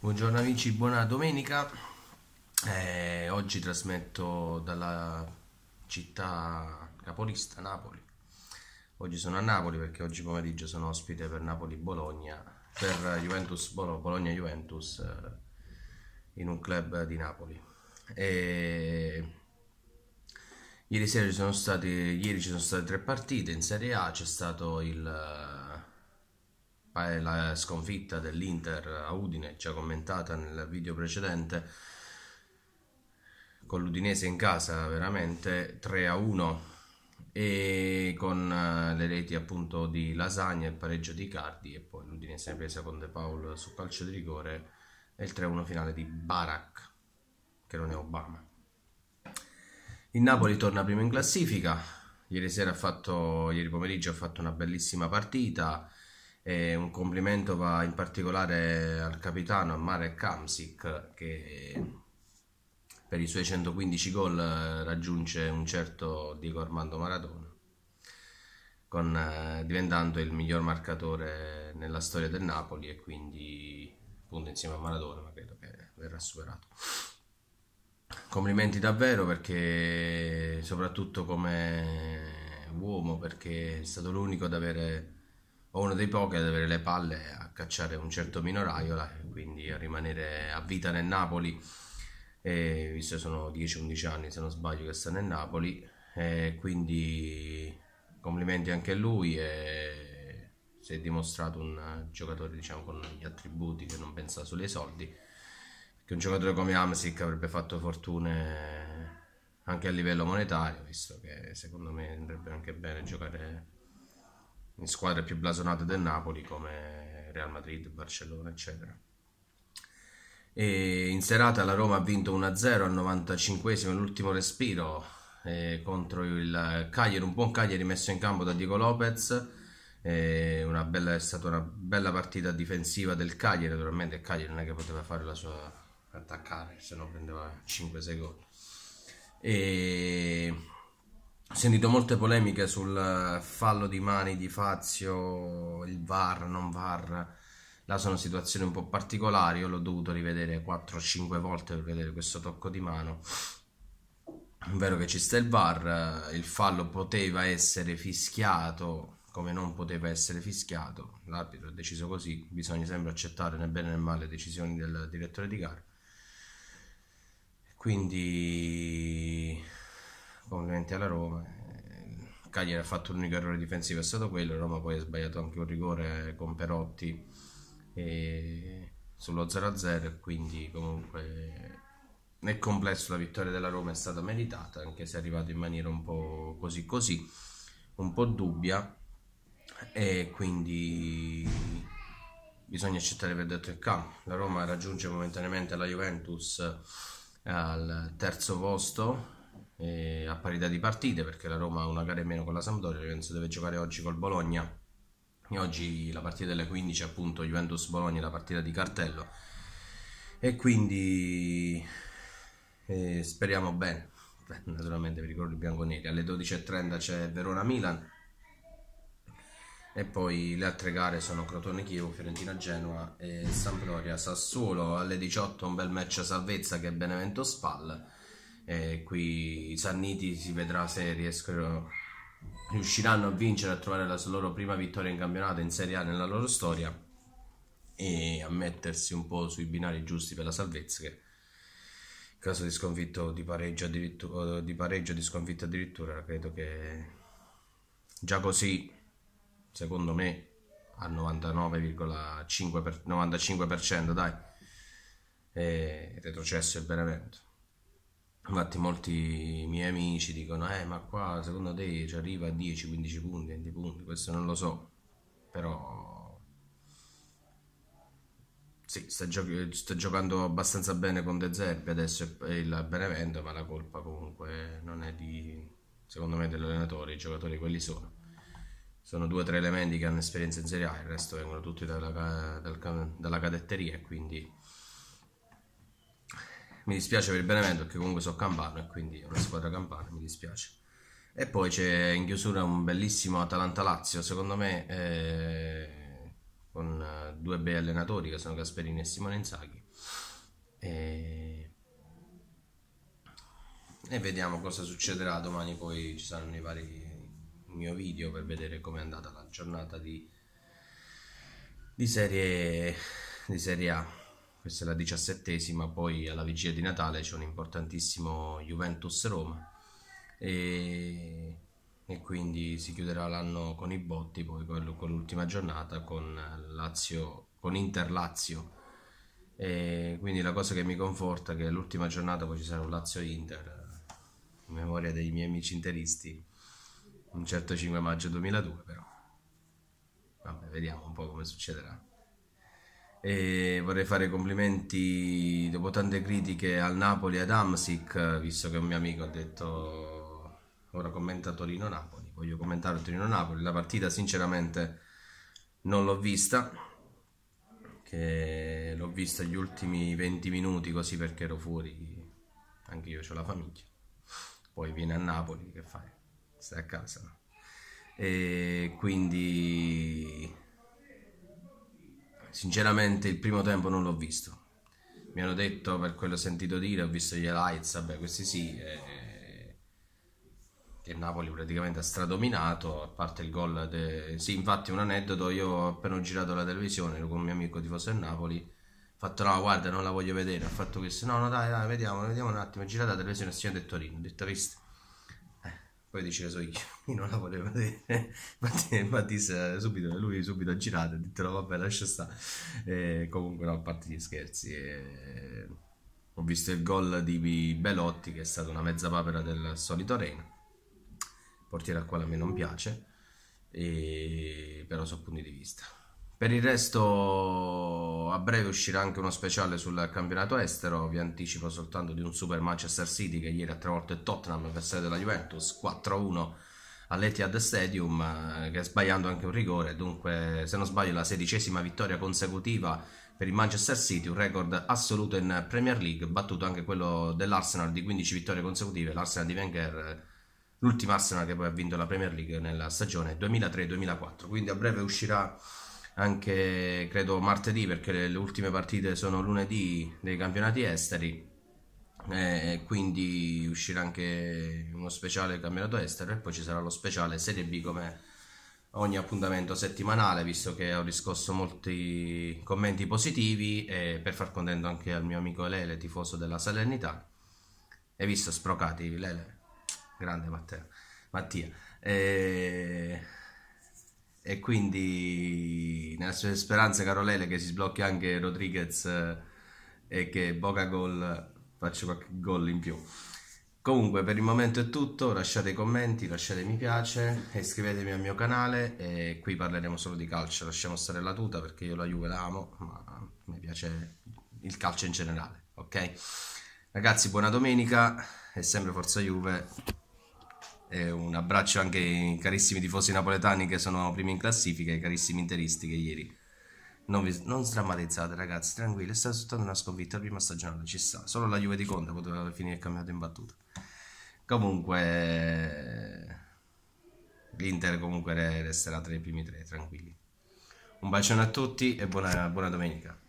Buongiorno amici, buona domenica. Eh, oggi trasmetto dalla città capolista Napoli. Oggi sono a Napoli perché oggi pomeriggio sono ospite per Napoli-Bologna, per Juventus Bologna-Juventus eh, in un club di Napoli. E... Ieri, ci state, ieri ci sono state tre partite in Serie A, c'è stato il la sconfitta dell'Inter a Udine, già commentata nel video precedente, con l'Udinese in casa veramente 3 a 1 e con eh, le reti appunto di Lasagna, il pareggio di Cardi e poi l'Udinese presa con De Paul su calcio di rigore e il 3 a 1 finale di Barak, che non è Obama. Il Napoli torna prima in classifica, ieri, fatto, ieri pomeriggio ha fatto una bellissima partita, e un complimento va in particolare al capitano, Marek Kamsik, che per i suoi 115 gol eh, raggiunge un certo Diego Armando Maradona, con, eh, diventando il miglior marcatore nella storia del Napoli e quindi appunto insieme a Maradona, ma credo che verrà superato. Complimenti davvero perché soprattutto come uomo perché è stato l'unico ad avere o uno dei pochi ad avere le palle a cacciare un certo minoraiola, e quindi a rimanere a vita nel Napoli, e, visto che sono 10-11 anni se non sbaglio che sta nel Napoli, quindi complimenti anche a lui e si è dimostrato un giocatore diciamo, con gli attributi che non pensa solo ai soldi, che un giocatore come Amsic avrebbe fatto fortune anche a livello monetario, visto che secondo me andrebbe anche bene giocare in squadre più blasonate del Napoli come Real Madrid, Barcellona, eccetera. E in serata la Roma ha vinto 1-0 al 95esimo, l'ultimo respiro eh, contro il Cagliari, un buon Cagliari messo in campo da Diego Lopez. Eh, bella, è stata una bella partita difensiva del Cagliari, naturalmente il Cagliari non è che poteva fare la sua attaccare, se no prendeva 5-6 gol. E ho sentito molte polemiche sul eh, fallo di mani di Fazio, il VAR, non VAR. Là sono situazioni un po' particolari, io l'ho dovuto rivedere 4-5 volte per vedere questo tocco di mano. È vero che ci sta il VAR, eh, il fallo poteva essere fischiato come non poteva essere fischiato, l'arbitro ha deciso così, bisogna sempre accettare né bene né male le decisioni del direttore di gara. Quindi ovviamente alla Roma. Eh, Cagliari ha fatto l'unico errore difensivo, è stato quello. Roma poi ha sbagliato anche un rigore con Perotti e... sullo 0-0. Quindi, comunque, nel complesso, la vittoria della Roma è stata meritata, anche se è arrivata in maniera un po' così così, un po' dubbia. E quindi bisogna accettare il verdetto del campo. La Roma raggiunge momentaneamente la Juventus al terzo posto eh, a parità di partite perché la Roma ha una gara in meno con la Sampdoria, penso deve giocare oggi col Bologna e oggi la partita delle 15 appunto Juventus-Bologna è la partita di cartello e quindi eh, speriamo bene naturalmente per i colori bianconeri alle 12.30 c'è Verona-Milan e poi le altre gare sono Crotone-Chievo, Fiorentina-Genoa e Sampdoria-Sassuolo alle 18 un bel match a salvezza che è Benevento-Spal eh, qui i Sanniti si vedrà se riescono, riusciranno a vincere, a trovare la loro prima vittoria in campionato in Serie A nella loro storia e a mettersi un po' sui binari giusti per la salvezza che in caso di sconfitto di pareggio addirittura eh, di pareggio di sconfitto addirittura credo che già così secondo me al 99,5 per, 95% dai e retrocesso il Benevento Infatti molti miei amici dicono, eh ma qua secondo te ci arriva a 10, 15 punti, 20 punti, questo non lo so, però sì, sta, gio sta giocando abbastanza bene con De Zerbi, adesso è il Benevento, ma la colpa comunque non è di, secondo me, dell'allenatore, i giocatori quelli sono. Sono due o tre elementi che hanno esperienza in Serie A, il resto vengono tutti dalla, dal, dalla cadetteria, quindi mi dispiace per il Benevento che comunque so campano e quindi è una squadra campana, mi dispiace. E poi c'è in chiusura un bellissimo Atalanta-Lazio, secondo me, eh, con eh, due bei allenatori che sono Gasperini e Simone Inzaghi. E... e vediamo cosa succederà domani, poi ci saranno i vari il mio video per vedere com'è andata la giornata di, di, serie, di serie A questa è la diciassettesima, poi alla vigilia di Natale c'è un importantissimo Juventus-Roma e, e, quindi si chiuderà l'anno con i botti, poi con, con l'ultima giornata con, Lazio, con Inter-Lazio. E quindi la cosa che mi conforta è che l'ultima giornata poi ci sarà un Lazio-Inter, in memoria dei miei amici interisti, un certo 5 maggio 2002 però. Vabbè, vediamo un po' come succederà e vorrei fare i complimenti dopo tante critiche al Napoli e ad Amsic visto che un mio amico ha detto ora commenta Torino-Napoli voglio commentare Torino-Napoli la partita sinceramente non l'ho vista che l'ho vista gli ultimi 20 minuti così perché ero fuori anche io ho la famiglia poi viene a Napoli che fai? stai a casa e quindi Sinceramente il primo tempo non l'ho visto. Mi hanno detto, per quello sentito dire, ho visto gli highlights, vabbè questi sì, eh, che Napoli praticamente ha stradominato, a parte il gol... De... Sì, infatti un aneddoto, io appena ho girato la televisione con un mio amico tifoso del Napoli, ho fatto no guarda non la voglio vedere ho fatto questo no no dai dai vediamo vediamo un attimo ho girato la televisione signore del Torino ho detto visto poi dice lo so io, io non la volevo vedere. Mattis subito, lui subito ha girato e ha detto vabbè lascia stare. comunque no, a parte gli scherzi. Eh, ho visto il gol di Belotti che è stata una mezza papera del solito Arena. Portiere al quale a me non piace, e... però sono punti di vista. Per il resto a breve uscirà anche uno speciale sul campionato estero, vi anticipo soltanto di un super Manchester City che ieri ha travolto il Tottenham per sede della Juventus 4-1 all'Etihad Stadium eh, che sbagliando anche un rigore, dunque se non sbaglio la sedicesima vittoria consecutiva per il Manchester City, un record assoluto in Premier League, battuto anche quello dell'Arsenal di 15 vittorie consecutive, l'Arsenal di Wenger l'ultima Arsenal che poi ha vinto la Premier League nella stagione 2003-2004, quindi a breve uscirà anche credo martedì perché le, le ultime partite sono lunedì dei campionati esteri eh, quindi uscirà anche uno speciale campionato estero e poi ci sarà lo speciale Serie B come ogni appuntamento settimanale visto che ho riscosso molti commenti positivi e per far contento anche al mio amico Lele tifoso della Salernità hai visto sprocati Lele grande Matteo Mattia e, e quindi Fiorentina. C'è speranza, caro che si sblocchi anche Rodriguez eh, e che Boca Gol faccia qualche gol in più. Comunque per il momento è tutto, lasciate i commenti, lasciate mi piace, iscrivetemi al mio canale e qui parleremo solo di calcio, lasciamo stare la tuta perché io la Juve la amo, ma mi piace il calcio in generale, ok? Ragazzi buona domenica e sempre forza Juve. E eh, un abbraccio anche ai carissimi tifosi napoletani che sono primi in classifica, ai carissimi interisti che ieri. Non, vi, non strammatizzate ragazzi, tranquilli, è stata soltanto una sconfitta la prima stagionale, ci sta. Solo la Juve di Conte poteva finire il campionato in battuta. Comunque, l'Inter comunque resterà tra i primi tre, tranquilli. Un bacione a tutti e buona, buona domenica.